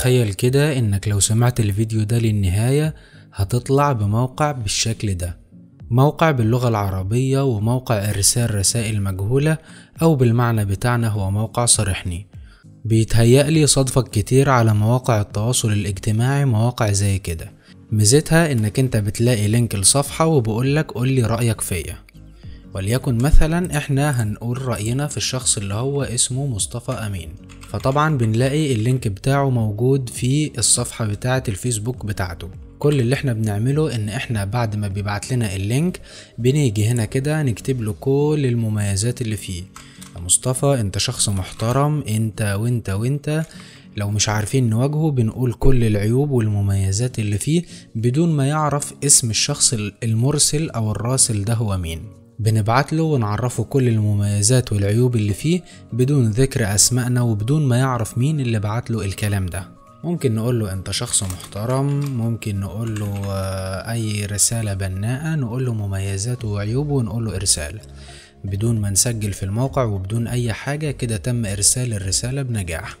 تخيل كده انك لو سمعت الفيديو ده للنهاية هتطلع بموقع بالشكل ده موقع باللغة العربية وموقع ارسال رسائل مجهولة او بالمعنى بتاعنا هو موقع صارحني بيتهيألي صدفة كتير على مواقع التواصل الاجتماعي مواقع زي كده ميزتها انك انت بتلاقي لينك لصفحة وبقولك قولي رأيك فيا وليكن مثلا احنا هنقول رأينا في الشخص اللي هو اسمه مصطفى امين فطبعا بنلاقي اللينك بتاعه موجود في الصفحة بتاعة الفيسبوك بتاعته كل اللي احنا بنعمله ان احنا بعد ما بيبعت لنا اللينك بنيجي هنا كده نكتب له كل المميزات اللي فيه يا مصطفى انت شخص محترم انت وانت وانت لو مش عارفين نواجهه بنقول كل العيوب والمميزات اللي فيه بدون ما يعرف اسم الشخص المرسل او الراسل ده هو مين بنبعت له ونعرفه كل المميزات والعيوب اللي فيه بدون ذكر أسمائنا وبدون ما يعرف مين اللي بعت له الكلام ده ممكن نقول له انت شخص محترم ممكن نقول له آه، اي رسالة بناءة نقول له مميزاته وعيوبه ونقول له ارسال بدون ما نسجل في الموقع وبدون اي حاجة كده تم ارسال الرسالة بنجاح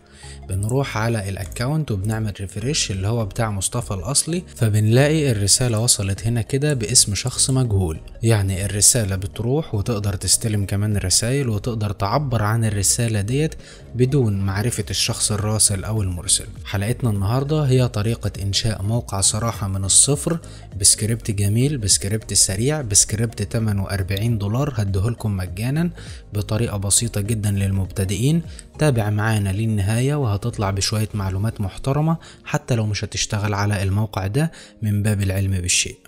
بنروح على الاكونت وبنعمل ريفريش اللي هو بتاع مصطفى الاصلي فبنلاقي الرسالة وصلت هنا كده باسم شخص مجهول يعني الرسالة بتروح وتقدر تستلم كمان رسائل وتقدر تعبر عن الرسالة ديت بدون معرفة الشخص الراسل أو المرسل حلقتنا النهاردة هي طريقة إنشاء موقع صراحة من الصفر بسكريبت جميل بسكريبت سريع بسكريبت تمنه 40 دولار هديهولكم مجانا بطريقة بسيطة جدا للمبتدئين تابع معانا للنهاية وهتطلع بشوية معلومات محترمة حتى لو مش هتشتغل على الموقع ده من باب العلم بالشيء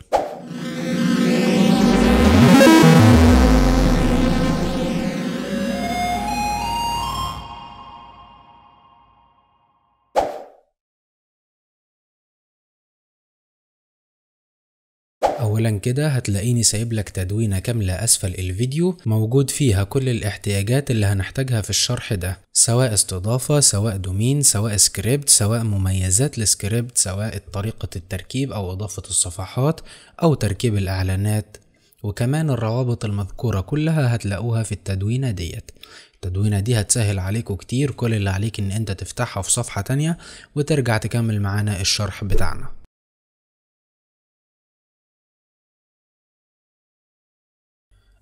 اولا كده هتلاقيني سايب لك تدوينه كامله اسفل الفيديو موجود فيها كل الاحتياجات اللي هنحتاجها في الشرح ده سواء استضافه سواء دومين سواء سكريبت سواء مميزات السكريبت سواء طريقه التركيب او اضافه الصفحات او تركيب الاعلانات وكمان الروابط المذكورة كلها هتلاقوها في التدوينة ديت التدوينة دي هتسهل عليكم كتير كل اللي عليك ان انت تفتحها في صفحة تانية وترجع تكمل معانا الشرح بتاعنا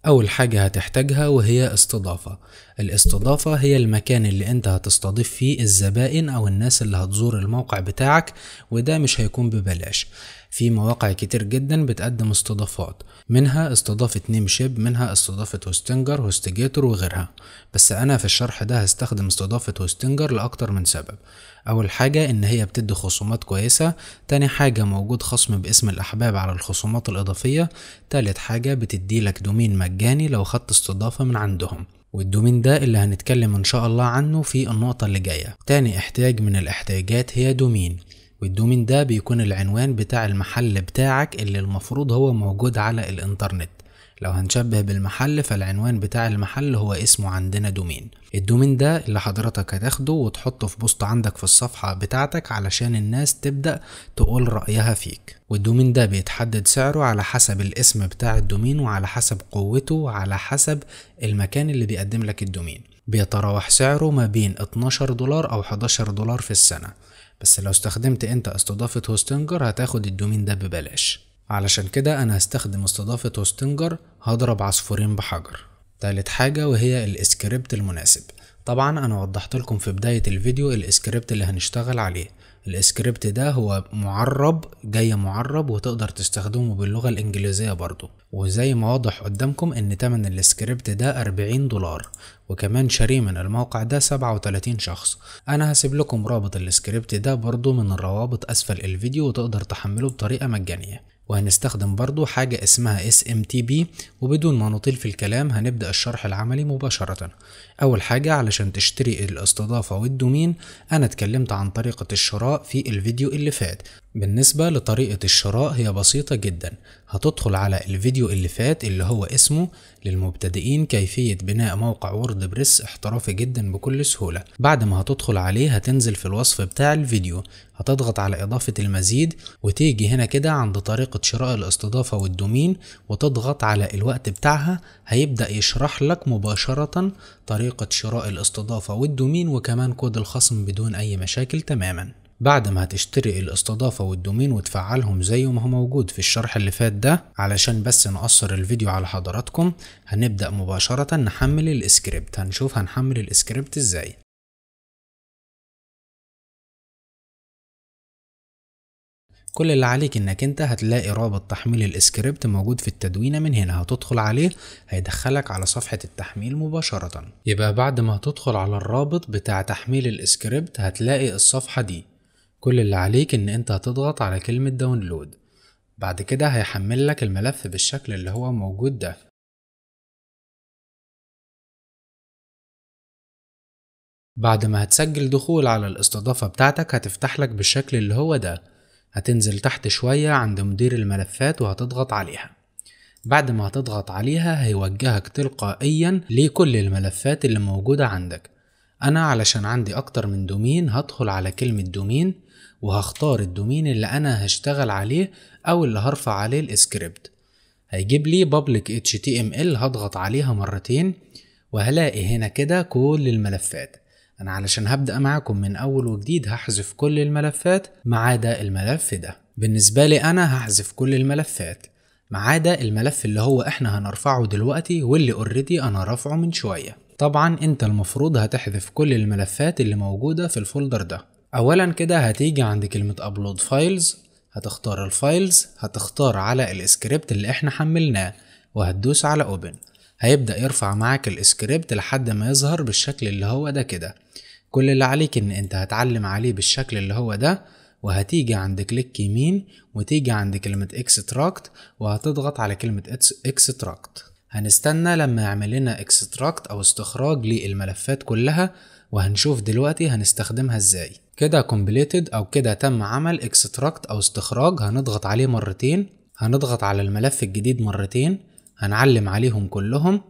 أول حاجة هتحتاجها وهي استضافة الاستضافة هي المكان اللي انت هتستضيف فيه الزبائن أو الناس اللي هتزور الموقع بتاعك وده مش هيكون ببلاش في مواقع كتير جدا بتقدم استضافات منها استضافة نيم شيب منها استضافة هوستنجر هوستيجيتور وغيرها بس أنا في الشرح ده هستخدم استضافة هوستنجر لأكتر من سبب أول حاجة إن هي بتدي خصومات كويسة تاني حاجة موجود خصم باسم الأحباب على الخصومات الإضافية تالت حاجة بتديلك دومين مجاني لو خدت استضافة من عندهم والدومين ده اللي هنتكلم ان شاء الله عنه في النقطة اللي جاية تاني احتياج من الاحتياجات هي دومين والدومين ده بيكون العنوان بتاع المحل بتاعك اللي المفروض هو موجود على الانترنت لو هنشبه بالمحل فالعنوان بتاع المحل هو اسمه عندنا دومين الدومين ده اللي حضرتك هتاخده وتحطه في بوست عندك في الصفحة بتاعتك علشان الناس تبدأ تقول رأيها فيك والدومين ده بيتحدد سعره على حسب الاسم بتاع الدومين وعلى حسب قوته وعلى حسب المكان اللي بيقدم لك الدومين بيتراوح سعره ما بين 12 دولار أو 11 دولار في السنة بس لو استخدمت انت استضافة هوستنجر هتاخد الدومين ده ببلاش علشان كده انا هستخدم استضافة هوستنجر هضرب عصفورين بحجر تالت حاجة وهي الاسكريبت المناسب طبعا انا وضحت لكم في بداية الفيديو الاسكريبت اللي هنشتغل عليه السكريبت ده هو معرب جاي معرب وتقدر تستخدمه باللغة الإنجليزية برضو وزي ما واضح قدامكم إن تمن السكريبت ده 40 دولار وكمان شاريه من الموقع ده 37 شخص أنا هسيب لكم رابط السكريبت ده برضو من الروابط أسفل الفيديو وتقدر تحمله بطريقة مجانية وهنستخدم برضو حاجة اسمها SMTP وبدون ما نطيل في الكلام هنبدأ الشرح العملي مباشرة اول حاجة علشان تشتري الاستضافة والدومين انا اتكلمت عن طريقة الشراء في الفيديو اللي فات بالنسبة لطريقة الشراء هي بسيطة جدا هتدخل على الفيديو اللي فات اللي هو اسمه للمبتدئين كيفية بناء موقع وورد بريس احترافي جدا بكل سهولة بعد ما هتدخل عليه هتنزل في الوصف بتاع الفيديو هتضغط على إضافة المزيد وتيجي هنا كده عند طريقة شراء الاستضافة والدومين وتضغط على الوقت بتاعها هيبدأ يشرح لك مباشرة طريقة طريقة شراء الاستضافة والدومين وكمان كود الخصم بدون أي مشاكل تماما بعد ما هتشتري الاستضافة والدومين وتفعلهم زي ما هو موجود في الشرح اللي فات ده علشان بس نقصر الفيديو على حضراتكم هنبدأ مباشرة نحمل الاسكريبت هنشوف هنحمل الاسكريبت ازاي كل اللي عليك انك انت هتلاقي رابط تحميل الاسكريبت موجود في التدوينة من هنا هتدخل عليه هيدخلك على صفحة التحميل مباشرة يبقى بعد ما هتدخل على الرابط بتاع تحميل الاسكريبت هتلاقي الصفحة دي كل اللي عليك ان انت هتضغط على كلمة داونلود بعد كده هيحمل لك الملف بالشكل اللي هو موجود ده بعد ما هتسجل دخول على الاستضافة بتاعتك هتفتح لك بالشكل اللي هو ده هتنزل تحت شوية عند مدير الملفات وهتضغط عليها بعد ما هتضغط عليها هيوجهك تلقائيا لكل الملفات اللي موجودة عندك أنا علشان عندي أكتر من دومين هدخل على كلمة دومين وهختار الدومين اللي أنا هشتغل عليه أو اللي هرفع عليه الاسكريبت هيجيب لي public html هضغط عليها مرتين وهلاقي هنا كده كل الملفات أنا علشان هبدأ معاكم من أول وجديد هحذف كل الملفات ما عدا الملف ده بالنسبة لي أنا هحذف كل الملفات ما عدا الملف اللي هو احنا هنرفعه دلوقتي واللي اوريدي انا رافعه من شوية طبعا انت المفروض هتحذف كل الملفات اللي موجودة في الفولدر ده اولا كده هتيجي عند كلمة ابلود فايلز هتختار الفايلز هتختار على الاسكريبت اللي احنا حملناه وهتدوس على اوبن هيبدأ يرفع معاك السكريبت لحد ما يظهر بالشكل اللي هو ده كده كل اللي عليك ان انت هتعلم عليه بالشكل اللي هو ده وهتيجي عند كليك يمين وتيجي عند كلمة اكستراكت وهتضغط على كلمة اكستراكت هنستنى لما يعمل لنا اكستراكت او استخراج للملفات كلها وهنشوف دلوقتي هنستخدمها ازاي كده completed او كده تم عمل اكستراكت او استخراج هنضغط عليه مرتين هنضغط على الملف الجديد مرتين هنعلم عليهم كلهم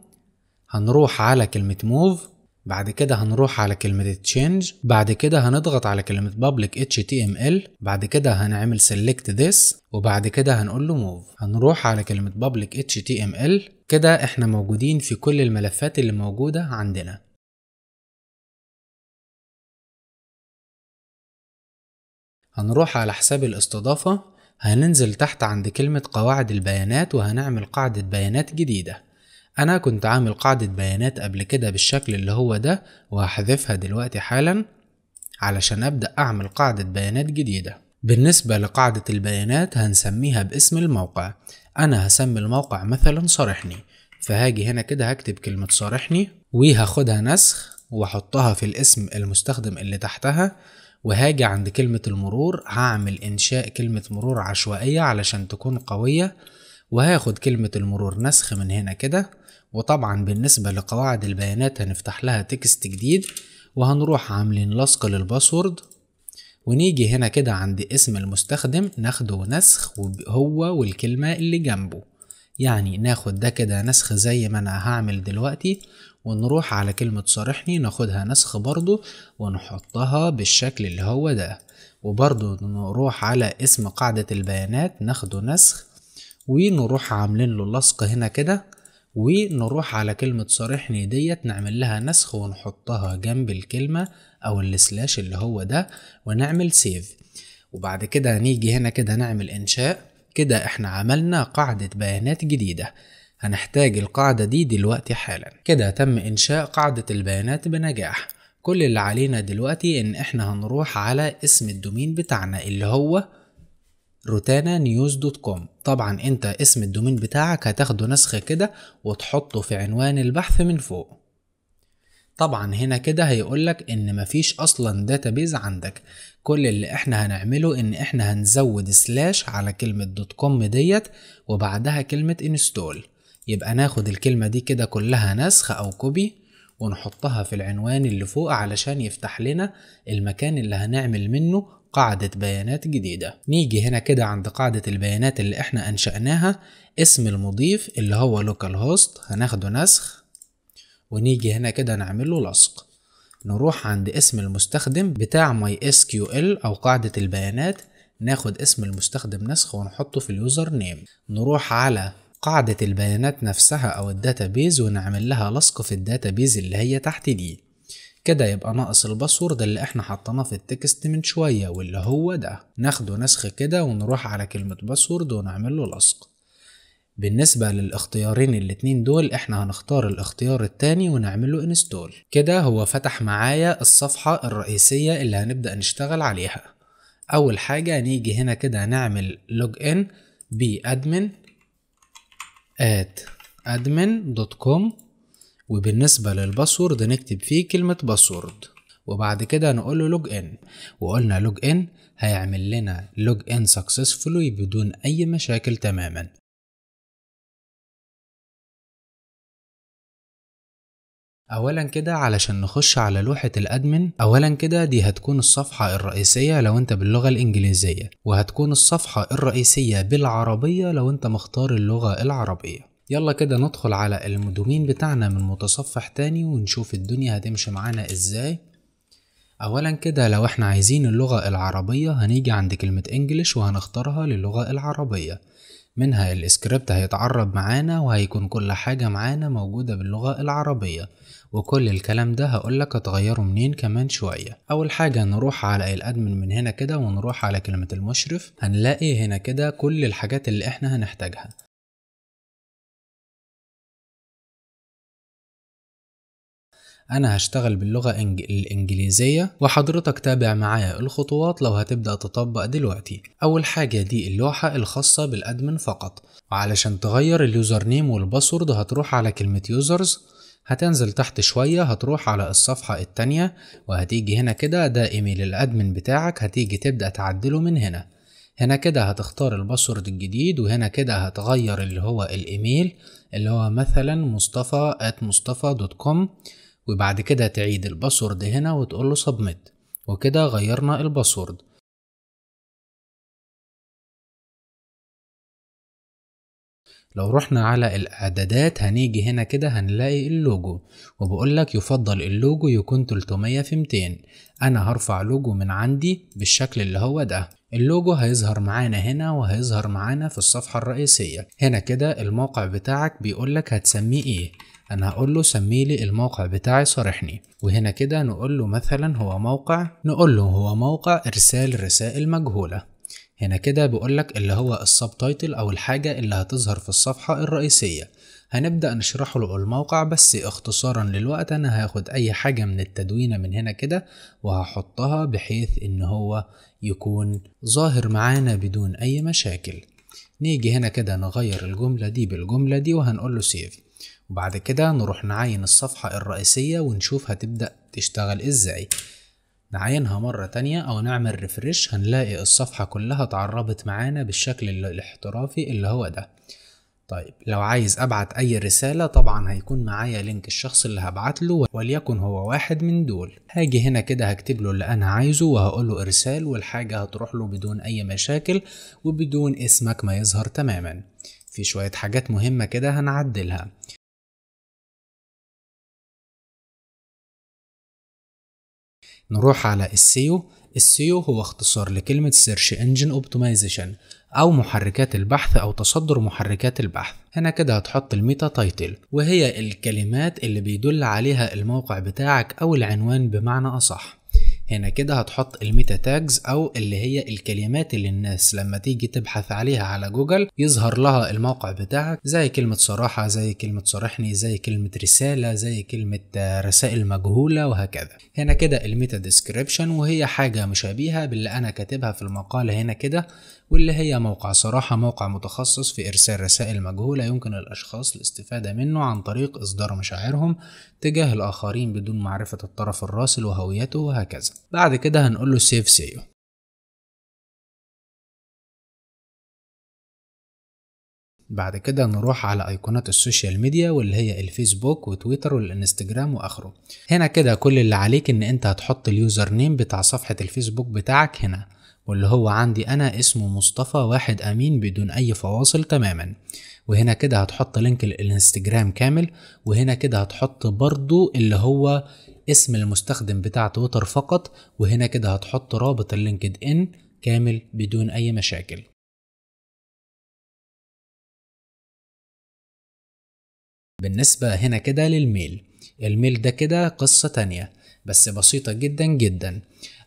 هنروح على كلمة موف بعد كده هنروح على كلمة تشينج بعد كده هنضغط على كلمة public html بعد كده هنعمل select this وبعد كده هنقول له move هنروح على كلمة public html كده احنا موجودين في كل الملفات اللي موجودة عندنا هنروح على حساب الاستضافة هننزل تحت عند كلمة قواعد البيانات وهنعمل قاعدة بيانات جديدة أنا كنت عامل قاعدة بيانات قبل كده بالشكل اللي هو ده وهحذفها دلوقتي حالا علشان أبدأ أعمل قاعدة بيانات جديدة بالنسبة لقاعدة البيانات هنسميها باسم الموقع أنا هسمي الموقع مثلا صارحني فهاجي هنا كده هكتب كلمة صارحني وهاخدها نسخ واحطها في الاسم المستخدم اللي تحتها وهاجي عند كلمة المرور هعمل إنشاء كلمة مرور عشوائية علشان تكون قوية وهاخد كلمة المرور نسخ من هنا كده وطبعا بالنسبة لقواعد البيانات هنفتح لها تكست جديد وهنروح عاملين لصق للباسورد ونيجي هنا كده عند اسم المستخدم ناخده نسخ هو والكلمة اللي جنبه يعني ناخد ده كده نسخ زي ما انا هعمل دلوقتي ونروح على كلمة صارحني ناخدها نسخ برضو ونحطها بالشكل اللي هو ده وبرضو نروح على اسم قاعدة البيانات ناخده نسخ ونروح عاملين له لصق هنا كده ونروح على كلمة صارحني ديت نعمل لها نسخ ونحطها جنب الكلمة أو السلاش اللي هو ده ونعمل سيف وبعد كده نيجي هنا كده نعمل إنشاء كده احنا عملنا قاعدة بيانات جديدة هنحتاج القاعدة دي دلوقتي حالا كده تم إنشاء قاعدة البيانات بنجاح كل اللي علينا دلوقتي إن إحنا هنروح على اسم الدومين بتاعنا اللي هو روتانا نيوز دوت كوم طبعا انت اسم الدومين بتاعك هتاخده نسخة كده وتحطه في عنوان البحث من فوق طبعا هنا كده هيقولك ان مفيش اصلا داتابيز عندك كل اللي احنا هنعمله ان احنا هنزود سلاش على كلمة دوت كوم ديت وبعدها كلمة انستول يبقى ناخد الكلمة دي كده كلها نسخ أو كوبي ونحطها في العنوان اللي فوق علشان يفتح لنا المكان اللي هنعمل منه قاعدة بيانات جديدة نيجي هنا كده عند قاعدة البيانات اللي احنا أنشأناها اسم المضيف اللي هو لوكال هوست هناخده نسخ ونيجي هنا كده نعمله لصق نروح عند اسم المستخدم بتاع ماي اس كيو ال او قاعدة البيانات ناخد اسم المستخدم نسخ ونحطه في اليوزر نيم نروح على قاعدة البيانات نفسها أو الداتابيز ونعمل لها لصق في الداتابيز اللي هي تحت دي كده يبقى ناقص الباسورد اللي احنا حطيناه في التكست من شوية واللي هو ده ناخده نسخ كده ونروح على كلمة باسورد ونعمل له لصق بالنسبة للاختيارين الاتنين دول احنا هنختار الاختيار التاني ونعمله انستول كده هو فتح معايا الصفحة الرئيسية اللي هنبدأ نشتغل عليها اول حاجة نيجي هنا كده نعمل لوج ان بادمن at admin.com وبالنسبة للباسورد نكتب فيه كلمة باسورد وبعد كده نقول له لوج ان وقلنا لوج ان هيعمل لنا لوج ان سكسسفولي بدون اي مشاكل تماما اولا كده علشان نخش على لوحة الادمن اولا كده دي هتكون الصفحة الرئيسية لو انت باللغة الانجليزية وهتكون الصفحة الرئيسية بالعربية لو انت مختار اللغة العربية يلا كده ندخل على المدومين بتاعنا من متصفح تاني ونشوف الدنيا هتمشي معانا ازاي اولا كده لو احنا عايزين اللغة العربية هنيجي عند كلمة انجليش وهنختارها للغة العربية منها الاسكريبت هيتعرب معانا وهيكون كل حاجة معانا موجودة باللغة العربية وكل الكلام ده هقولك هتغيره منين كمان شوية أول حاجة نروح على الأدمن من هنا كده ونروح على كلمة المشرف هنلاقي هنا كده كل الحاجات اللي احنا هنحتاجها انا هشتغل باللغة الانجليزية وحضرتك تابع معايا الخطوات لو هتبدأ تطبق دلوقتي اول حاجة دي اللوحة الخاصة بالادمن فقط وعلشان تغير اليوزر نيم والباسورد هتروح على كلمة يوزرز هتنزل تحت شوية هتروح على الصفحة التانية وهتيجي هنا كده ده ايميل الادمن بتاعك هتيجي تبدأ تعدله من هنا هنا كده هتختار الباسورد الجديد وهنا كده هتغير اللي هو الايميل اللي هو مثلا مصطفى at مصطفى دوت كوم وبعد كده تعيد الباسورد هنا وتقول له سبميت وكده غيرنا الباسورد لو رحنا على الاعدادات هنيجي هنا كده هنلاقي اللوجو وبقول لك يفضل اللوجو يكون 300 في 200 انا هرفع لوجو من عندي بالشكل اللي هو ده اللوجو هيظهر معانا هنا وهيظهر معانا في الصفحة الرئيسية هنا كده الموقع بتاعك بيقول لك هتسميه ايه انا هقول له سمي لي الموقع بتاعي صارحني وهنا كده نقول له مثلا هو موقع نقول له هو موقع ارسال رسائل مجهوله هنا كده بيقول لك اللي هو السب تايتل او الحاجه اللي هتظهر في الصفحه الرئيسيه هنبدأ نشرح له الموقع بس اختصارا للوقت انا هاخد اي حاجة من التدوينة من هنا كده وهحطها بحيث ان هو يكون ظاهر معانا بدون اي مشاكل نيجي هنا كده نغير الجملة دي بالجملة دي وهنقول له سيف وبعد كده نروح نعين الصفحة الرئيسية ونشوف هتبدأ تشتغل ازاي نعينها مرة تانية أو نعمل ريفرش هنلاقي الصفحة كلها اتعربت معانا بالشكل الاحترافي اللي هو ده طيب لو عايز أبعت أي رسالة طبعا هيكون معايا لينك الشخص اللي هبعت له وليكن هو واحد من دول هاجي هنا كده هكتب له اللي أنا عايزه وهقول له إرسال والحاجة هتروح له بدون أي مشاكل وبدون اسمك ما يظهر تماما في شوية حاجات مهمة كده هنعدلها نروح على السيو السيو هو اختصار لكلمة Search Engine Optimization أو محركات البحث أو تصدر محركات البحث هنا كده هتحط الميتا تايتل وهي الكلمات اللي بيدل عليها الموقع بتاعك أو العنوان بمعنى أصح هنا كده هتحط الميتا تاجز او اللي هي الكلمات اللي الناس لما تيجي تبحث عليها على جوجل يظهر لها الموقع بتاعك زي كلمة صراحة زي كلمة صارحني زي كلمة رسالة زي كلمة رسائل مجهولة وهكذا هنا كده الميتا ديسكريبشن وهي حاجة مشابهة باللي انا كاتبها في المقال هنا كده واللي هي موقع صراحة موقع متخصص في إرسال رسائل مجهولة يمكن الأشخاص الاستفادة منه عن طريق إصدار مشاعرهم تجاه الآخرين بدون معرفة الطرف الراسل وهويته وهكذا بعد كده هنقوله سيف سيو بعد كده نروح على ايقونات السوشيال ميديا واللي هي الفيسبوك وتويتر والانستجرام واخره هنا كده كل اللي عليك ان انت هتحط اليوزر نيم بتاع صفحة الفيسبوك بتاعك هنا واللي هو عندي أنا اسمه مصطفى واحد أمين بدون أي فواصل تماما وهنا كده هتحط لينك الانستجرام كامل وهنا كده هتحط برضو اللي هو اسم المستخدم بتاع تويتر فقط وهنا كده هتحط رابط اللينكد ان كامل بدون أي مشاكل بالنسبة هنا كده للميل الميل ده كده قصة تانية بس بسيطة جدا جدا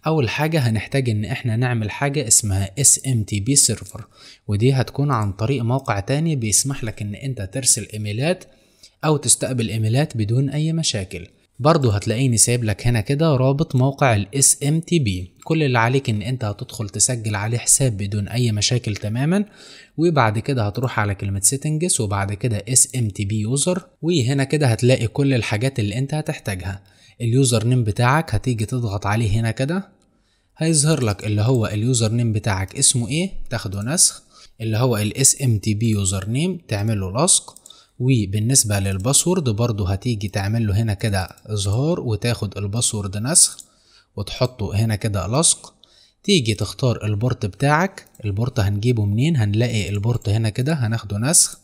أول حاجة هنحتاج إن إحنا نعمل حاجة اسمها SMTP Server ودي هتكون عن طريق موقع تاني بيسمح لك إن أنت ترسل إيميلات أو تستقبل إيميلات بدون أي مشاكل برضو هتلاقيني سايب لك هنا كده رابط موقع ال SMTP كل اللي عليك ان انت هتدخل تسجل عليه حساب بدون اي مشاكل تماما وبعد كده هتروح على كلمة settings وبعد كده SMTP user وهنا كده هتلاقي كل الحاجات اللي انت هتحتاجها اليوزر نيم بتاعك هتيجي تضغط عليه هنا كده هيظهر لك اللي هو اليوزر نيم بتاعك اسمه ايه تاخده نسخ اللي هو الاس ام تي بي يوزر نيم تعمله لصق وبالنسبة للباسورد برضو هتيجي تعمل له هنا كده اظهار وتاخد الباسورد نسخ وتحطه هنا كده لصق تيجي تختار البورت بتاعك البورت هنجيبه منين هنلاقي البورت هنا كده هناخده نسخ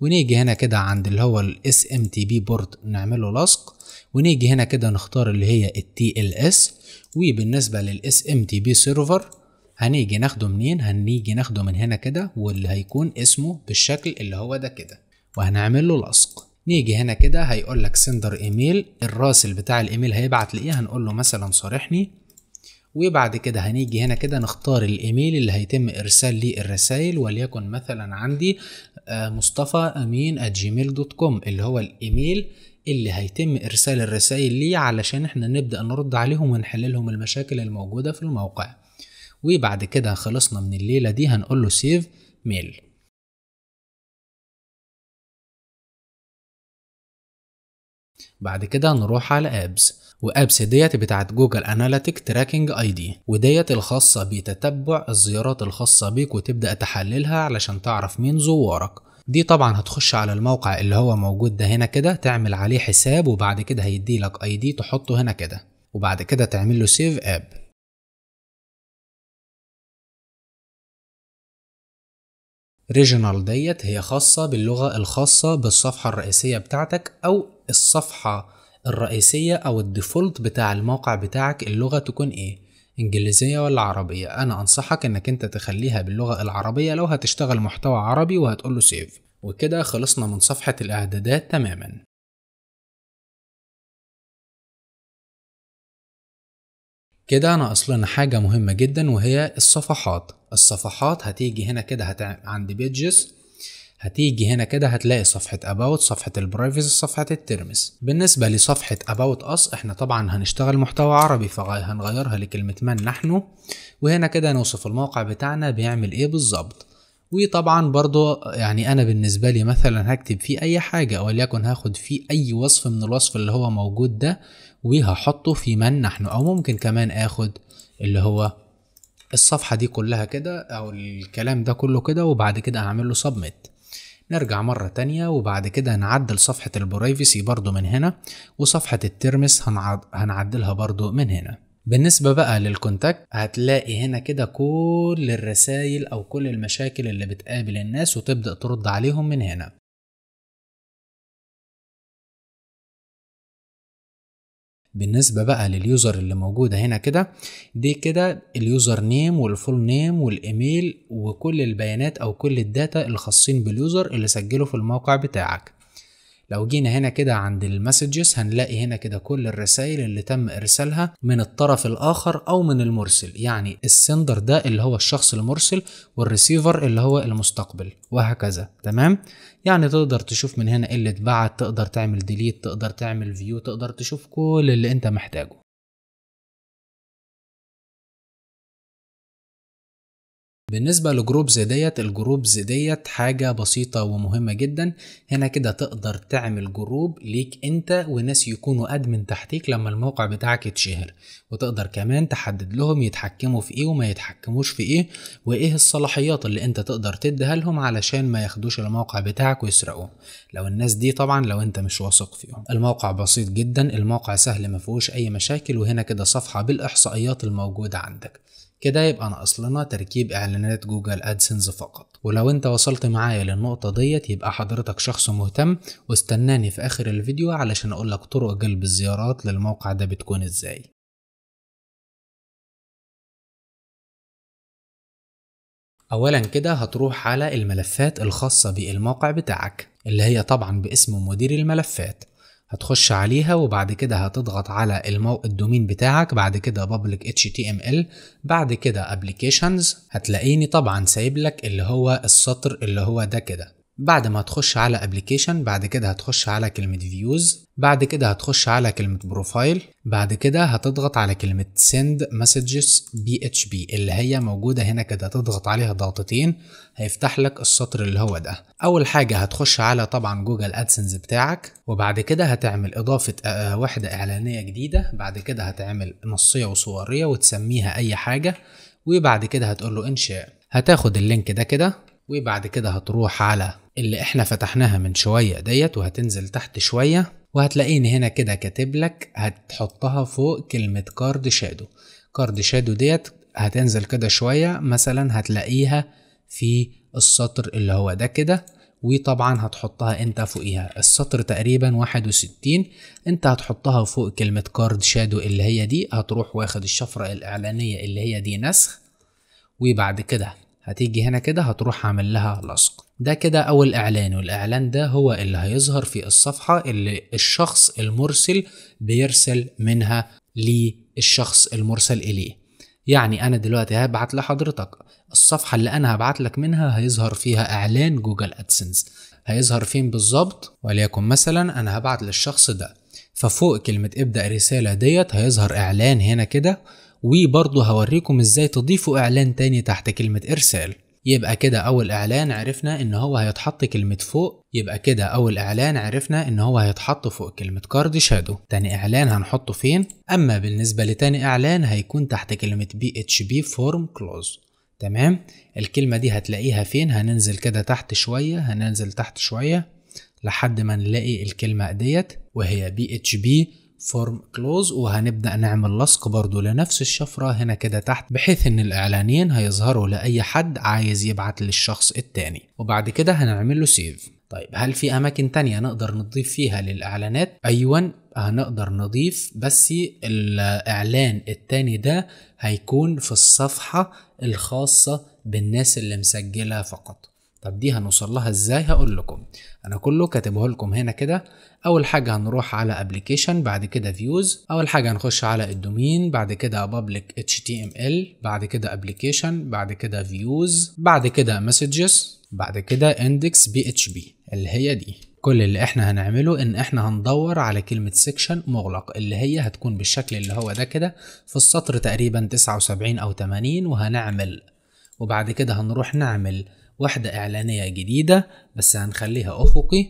ونيجي هنا كده عند اللي هو الاس ام تي بي بورت نعمله لصق ونيجي هنا كده نختار اللي هي التي ال اس وبالنسبه للاس ام تي بي سيرفر هنيجي ناخده منين هنيجي ناخده من هنا كده واللي هيكون اسمه بالشكل اللي هو ده كده وهنعمل له لصق نيجي هنا كده هيقول لك سندر ايميل الراسل بتاع الايميل هيبعت لايه هنقول له مثلا صارحني وبعد كده هنيجي هنا كده نختار الايميل اللي هيتم ارسال ليه الرسائل وليكن مثلا عندي آه، مصطفى امين دوت gmail.com اللي هو الايميل اللي هيتم إرسال الرسائل ليه علشان إحنا نبدأ نرد عليهم ونحللهم المشاكل الموجودة في الموقع وبعد كده خلصنا من الليلة دي هنقول له سيف ميل بعد كده هنروح على ابس وابس ديت بتاعت جوجل اناليتيك تراكنج اي دي وديت الخاصه بتتبع الزيارات الخاصه بيك وتبدا تحللها علشان تعرف مين زوارك دي طبعا هتخش على الموقع اللي هو موجود ده هنا كده تعمل عليه حساب وبعد كده هيدي لك اي دي تحطه هنا كده وبعد كده تعمل له سيف اب ريجونال ديت هي خاصة باللغة الخاصة بالصفحة الرئيسية بتاعتك أو الصفحة الرئيسية أو الديفولت بتاع الموقع بتاعك اللغة تكون إيه انجليزيه ولا عربيه انا انصحك انك انت تخليها باللغه العربيه لو هتشتغل محتوى عربي وهتقول له سيف وكده خلصنا من صفحه الاعدادات تماما كده انا اصلنا حاجه مهمه جدا وهي الصفحات الصفحات هتيجي هنا كده هتع... عند بيجز هتيجي هنا كده هتلاقي صفحة about صفحة البرايفسي صفحة الترمس بالنسبة لصفحة about us احنا طبعا هنشتغل محتوى عربي فهنغيرها لكلمة من نحن وهنا كده نوصف الموقع بتاعنا بيعمل ايه بالظبط وطبعا برضو يعني انا بالنسبة لي مثلا هكتب فيه اي حاجة وليكن هاخد فيه اي وصف من الوصف اللي هو موجود ده وهحطه في من نحن او ممكن كمان اخد اللي هو الصفحة دي كلها كده او الكلام ده كله كده وبعد كده هعمل له submit نرجع مرة تانية وبعد كده هنعدل صفحة البرايفسي برضو من هنا وصفحة الترمس هنعدلها برضو من هنا بالنسبة بقى للكونتاكت هتلاقي هنا كده كل الرسائل أو كل المشاكل اللي بتقابل الناس وتبدأ ترد عليهم من هنا بالنسبه بقى لليوزر اللي موجوده هنا كده دي كده اليوزر نيم والفول نيم والايميل وكل البيانات او كل الداتا الخاصين باليوزر اللي سجله في الموقع بتاعك لو جينا هنا كده عند المسجز هنلاقي هنا كده كل الرسائل اللي تم ارسالها من الطرف الاخر او من المرسل يعني السندر ده اللي هو الشخص المرسل والريسيفر اللي هو المستقبل وهكذا تمام يعني تقدر تشوف من هنا إيه اللي اتبعت تقدر تعمل ديليت تقدر تعمل فيو تقدر تشوف كل اللي انت محتاجه بالنسبة لجروبز ديت الجروبز ديت حاجة بسيطة ومهمة جدا هنا كده تقدر تعمل جروب ليك انت وناس يكونوا ادمن تحتيك لما الموقع بتاعك يتشهر وتقدر كمان تحدد لهم يتحكموا في ايه وما يتحكموش في ايه وايه الصلاحيات اللي انت تقدر تديها لهم علشان ما ياخدوش الموقع بتاعك ويسرقوه لو الناس دي طبعا لو انت مش واثق فيهم الموقع بسيط جدا الموقع سهل ما فيهوش اي مشاكل وهنا كده صفحة بالاحصائيات الموجودة عندك كده يبقى ناقص لنا تركيب اعلانات جوجل ادسنس فقط ولو انت وصلت معايا للنقطة ديت يبقى حضرتك شخص مهتم واستناني في اخر الفيديو علشان اقول لك طرق جلب الزيارات للموقع ده بتكون ازاي اولا كده هتروح على الملفات الخاصة بالموقع بتاعك اللي هي طبعا باسم مدير الملفات هتخش عليها وبعد كده هتضغط على المو... الدومين بتاعك بعد كده public html بعد كده applications هتلاقيني طبعا سايب لك اللي هو السطر اللي هو ده كده بعد ما تخش على ابلكيشن بعد كده هتخش على كلمة فيوز بعد كده هتخش على كلمة بروفايل بعد كده هتضغط على كلمة send messages php اللي هي موجودة هنا كده تضغط عليها ضغطتين هيفتح لك السطر اللي هو ده اول حاجة هتخش على طبعا جوجل ادسنس بتاعك وبعد كده هتعمل اضافة آه، آه، وحدة اعلانية جديدة بعد كده هتعمل نصية وصورية وتسميها اي حاجة وبعد كده هتقول له انشاء هتاخد اللينك ده كده وبعد كده هتروح على اللي احنا فتحناها من شوية ديت وهتنزل تحت شوية وهتلاقيني هنا كده كاتب لك هتحطها فوق كلمة كارد شادو كارد شادو ديت هتنزل كده شوية مثلا هتلاقيها في السطر اللي هو ده كده وطبعا هتحطها انت فوقيها السطر تقريبا 61 انت هتحطها فوق كلمة كارد شادو اللي هي دي هتروح واخد الشفرة الاعلانية اللي هي دي نسخ وبعد كده هتيجي هنا كده هتروح عامل لها لصق ده كده اول اعلان والاعلان ده هو اللي هيظهر في الصفحه اللي الشخص المرسل بيرسل منها للشخص المرسل اليه يعني انا دلوقتي هبعت لحضرتك الصفحه اللي انا هبعت لك منها هيظهر فيها اعلان جوجل ادسنس هيظهر فين بالظبط وليكن مثلا انا هبعت للشخص ده ففوق كلمه ابدا رساله ديت هيظهر اعلان هنا كده وبرضه هوريكم ازاي تضيفوا اعلان تاني تحت كلمة ارسال يبقى كده اول اعلان عرفنا ان هو هيتحط كلمة فوق يبقى كده اول اعلان عرفنا ان هو هيتحط فوق كلمة كارد شادو تاني اعلان هنحطه فين اما بالنسبة لتاني اعلان هيكون تحت كلمة بي اتش بي فورم كلوز تمام الكلمة دي هتلاقيها فين هننزل كده تحت شوية هننزل تحت شوية لحد ما نلاقي الكلمة ديت وهي بي اتش بي فورم كلوز وهنبدأ نعمل لصق برضو لنفس الشفرة هنا كده تحت بحيث ان الاعلانين هيظهروا لأي حد عايز يبعت للشخص التاني وبعد كده هنعمل له سيف طيب هل في اماكن تانية نقدر نضيف فيها للاعلانات ايوا هنقدر آه، نضيف بس الاعلان التاني ده هيكون في الصفحة الخاصة بالناس اللي مسجلة فقط طب دي هنوصل لها ازاي هقول لكم انا كله كاتبه لكم هنا كده اول حاجه هنروح على ابلكيشن بعد كده فيوز اول حاجه هنخش على الدومين بعد كده بابليك اتش تي ام ال بعد كده ابلكيشن بعد كده فيوز بعد كده مسجز بعد كده اندكس بي اتش بي اللي هي دي كل اللي احنا هنعمله ان احنا هندور على كلمة سيكشن مغلق اللي هي هتكون بالشكل اللي هو ده كده في السطر تقريبا 79 او 80 وهنعمل وبعد كده هنروح نعمل واحدة إعلانية جديدة بس هنخليها أفقي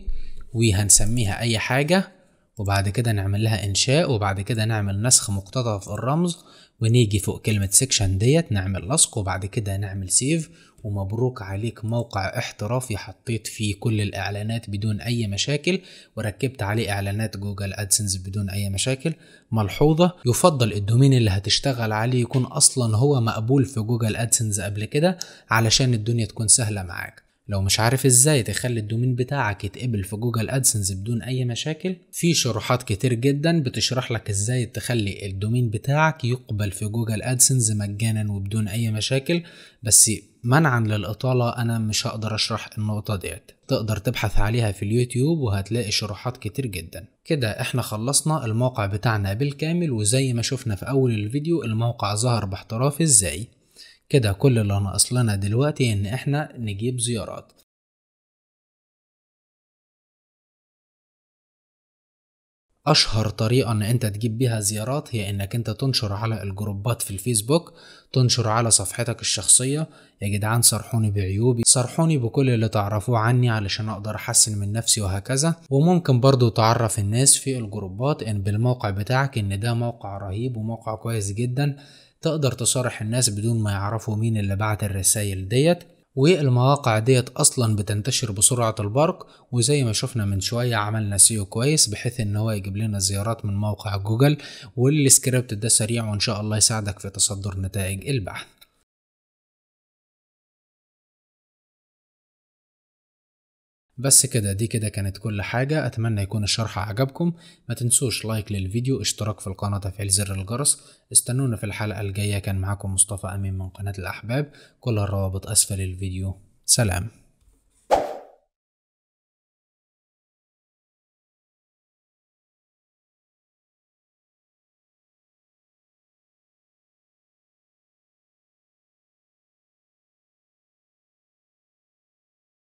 وهنسميها أي حاجة وبعد كده نعمل لها إنشاء وبعد كده نعمل نسخ مقتطف الرمز ونيجي فوق كلمة سيكشن ديت نعمل لصق وبعد كده نعمل سيف ومبروك عليك موقع احترافي حطيت فيه كل الاعلانات بدون اي مشاكل وركبت عليه اعلانات جوجل ادسنس بدون اي مشاكل ملحوظه يفضل الدومين اللي هتشتغل عليه يكون اصلا هو مقبول في جوجل ادسنس قبل كده علشان الدنيا تكون سهله معاك لو مش عارف ازاي تخلي الدومين بتاعك يتقبل في جوجل ادسنس بدون اي مشاكل في شروحات كتير جدا بتشرح لك ازاي تخلي الدومين بتاعك يقبل في جوجل ادسنس مجانا وبدون اي مشاكل بس منعا للإطالة أنا مش هقدر أشرح النقطة ديت تقدر تبحث عليها في اليوتيوب وهتلاقي شروحات كتير جدا كده احنا خلصنا الموقع بتاعنا بالكامل وزي ما شفنا في أول الفيديو الموقع ظهر باحتراف ازاي كده كل اللي ناقص لنا دلوقتي ان احنا نجيب زيارات اشهر طريقه ان انت تجيب بيها زيارات هي انك انت تنشر على الجروبات في الفيسبوك تنشر على صفحتك الشخصيه يا جدعان سرحوني بعيوبي سرحوني بكل اللي تعرفوه عني علشان اقدر احسن من نفسي وهكذا وممكن برضو تعرف الناس في الجروبات ان بالموقع بتاعك ان ده موقع رهيب وموقع كويس جدا تقدر تصارح الناس بدون ما يعرفوا مين اللي بعت الرسايل ديت والمواقع ديت اصلا بتنتشر بسرعة البرق وزي ما شفنا من شوية عملنا سيو كويس بحيث ان هو يجيب لنا زيارات من موقع جوجل والسكريبت ده سريع وان شاء الله يساعدك في تصدر نتائج البحث بس كده دي كده كانت كل حاجة أتمنى يكون الشرح عجبكم ما تنسوش لايك للفيديو اشتراك في القناة تفعيل زر الجرس استنونا في الحلقة الجاية كان معاكم مصطفى أمين من قناة الأحباب كل الروابط أسفل الفيديو سلام